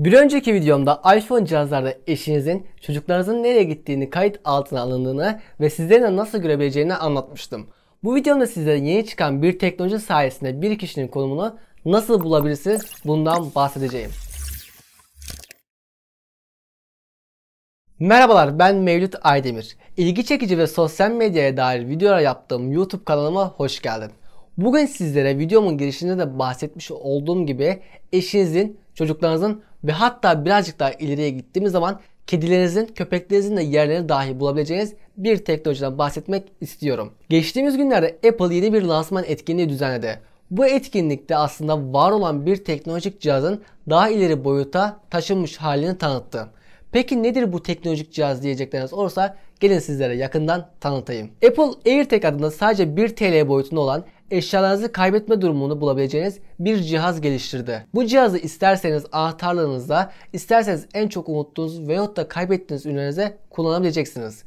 Bir önceki videomda iPhone cihazlarda eşinizin çocuklarınızın nereye gittiğini kayıt altına alındığını ve sizlerin nasıl görebileceğini anlatmıştım. Bu videomda size yeni çıkan bir teknoloji sayesinde bir kişinin konumunu nasıl bulabilirsiniz bundan bahsedeceğim. Merhabalar ben Mevlüt Aydemir. İlgi çekici ve sosyal medyaya dair videolar yaptığım YouTube kanalıma hoş geldin. Bugün sizlere videomun girişinde de bahsetmiş olduğum gibi eşinizin, çocuklarınızın ve hatta birazcık daha ileriye gittiğimiz zaman kedilerinizin, köpeklerinizin de yerlerini dahi bulabileceğiniz bir teknolojiden bahsetmek istiyorum. Geçtiğimiz günlerde Apple yeni bir lansman etkinliği düzenledi. Bu etkinlikte aslında var olan bir teknolojik cihazın daha ileri boyuta taşınmış halini tanıttı. Peki nedir bu teknolojik cihaz diyecekleriniz olursa gelin sizlere yakından tanıtayım. Apple AirTag adında sadece 1 TL boyutunda olan eşyalarınızı kaybetme durumunu bulabileceğiniz bir cihaz geliştirdi. Bu cihazı isterseniz anahtarlarınızda, isterseniz en çok unuttuğunuz veyahut da kaybettiğiniz ürünlerinize kullanabileceksiniz.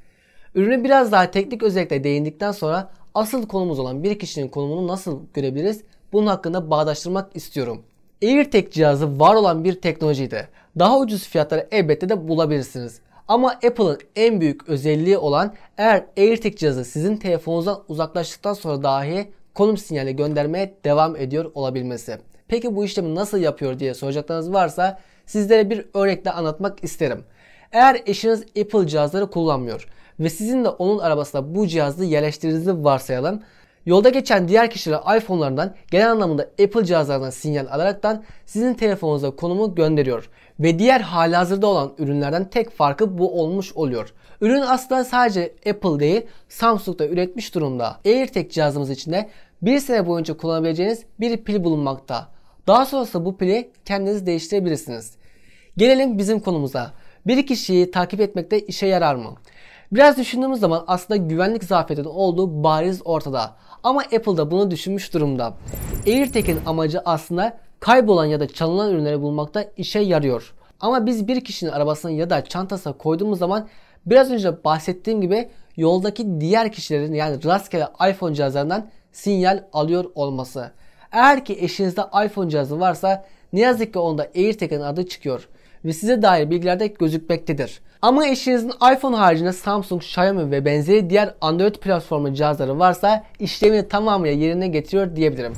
Ürünü biraz daha teknik özellikle değindikten sonra asıl konumuz olan bir kişinin konumunu nasıl görebiliriz? Bunun hakkında bağdaştırmak istiyorum. AirTag cihazı var olan bir teknolojiydi. Daha ucuz fiyatları elbette de bulabilirsiniz. Ama Apple'ın en büyük özelliği olan eğer AirTag cihazı sizin telefonunuzdan uzaklaştıktan sonra dahi konum sinyali göndermeye devam ediyor olabilmesi. Peki bu işlemi nasıl yapıyor diye soracaklarınız varsa sizlere bir örnekle anlatmak isterim. Eğer eşiniz Apple cihazları kullanmıyor ve sizin de onun arabasına bu cihazı yerleştirdiğinizi varsayalım. Yolda geçen diğer kişiler iPhone'larından genel anlamda Apple cihazlarından sinyal alaraktan sizin telefonunuza konumu gönderiyor. Ve diğer hazırda olan ürünlerden tek farkı bu olmuş oluyor. Ürün aslında sadece Apple değil Samsung da üretmiş durumda. AirTag cihazımız içinde bir sene boyunca kullanabileceğiniz bir pil bulunmakta. Daha sonrasında bu pili kendiniz değiştirebilirsiniz. Gelelim bizim konumuza. Bir kişiyi takip etmekte işe yarar mı? Biraz düşündüğümüz zaman aslında güvenlik zafiyetinin olduğu bariz ortada. Ama Apple da bunu düşünmüş durumda. AirTag'in amacı aslında kaybolan ya da çalınan ürünleri bulmakta işe yarıyor. Ama biz bir kişinin arabasına ya da çantasına koyduğumuz zaman biraz önce bahsettiğim gibi yoldaki diğer kişilerin yani rastgele iPhone cihazlarından sinyal alıyor olması. Eğer ki eşinizde iPhone cihazı varsa ne yazık ki onda AirTag'in adı çıkıyor ve size dair bilgilerde gözükmektedir. Ama eşinizin iPhone haricinde Samsung, Xiaomi ve benzeri diğer Android platformu cihazları varsa işlemini tamamıyla yerine getiriyor diyebilirim.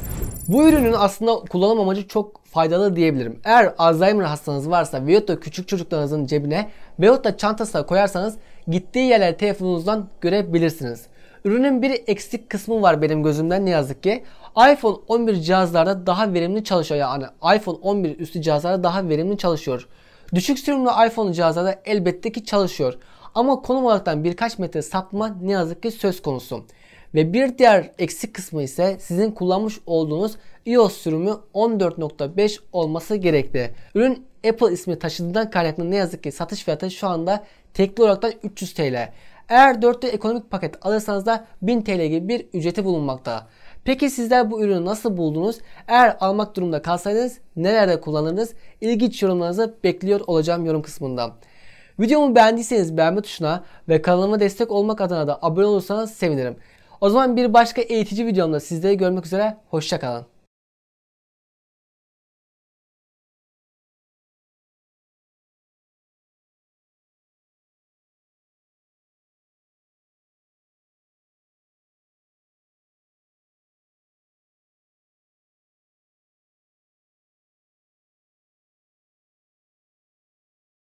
Bu ürünün aslında kullanım amacı çok faydalı diyebilirim. Eğer Alzheimer hastanız varsa veyahut da küçük çocuklarınızın cebine veyahut da çantasına koyarsanız gittiği yerleri telefonunuzdan görebilirsiniz. Ürünün bir eksik kısmı var benim gözümden ne yazık ki. iPhone 11 cihazlarda daha verimli çalışıyor yani iPhone 11 üstü cihazlarda daha verimli çalışıyor. Düşük sürümlü iPhone cihazlarda elbette ki çalışıyor. Ama konum olaraktan birkaç metre sapma ne yazık ki söz konusu. Ve bir diğer eksik kısmı ise sizin kullanmış olduğunuz iOS sürümü 14.5 olması gerekli. Ürün Apple ismi taşıdığından kaynaklı ne yazık ki satış fiyatı şu anda tekli olarak 300 TL. Eğer 4'lü ekonomik paket alırsanız da 1000 TL gibi bir ücreti bulunmakta. Peki sizler bu ürünü nasıl buldunuz? Eğer almak durumunda kalsaydınız nelerde kullanırdınız? İlginç yorumlarınızı bekliyor olacağım yorum kısmında. Videomu beğendiyseniz beğenme tuşuna ve kanalıma destek olmak adına da abone olursanız sevinirim. O zaman bir başka eğitici videomda sizleri görmek üzere. Hoşçakalın.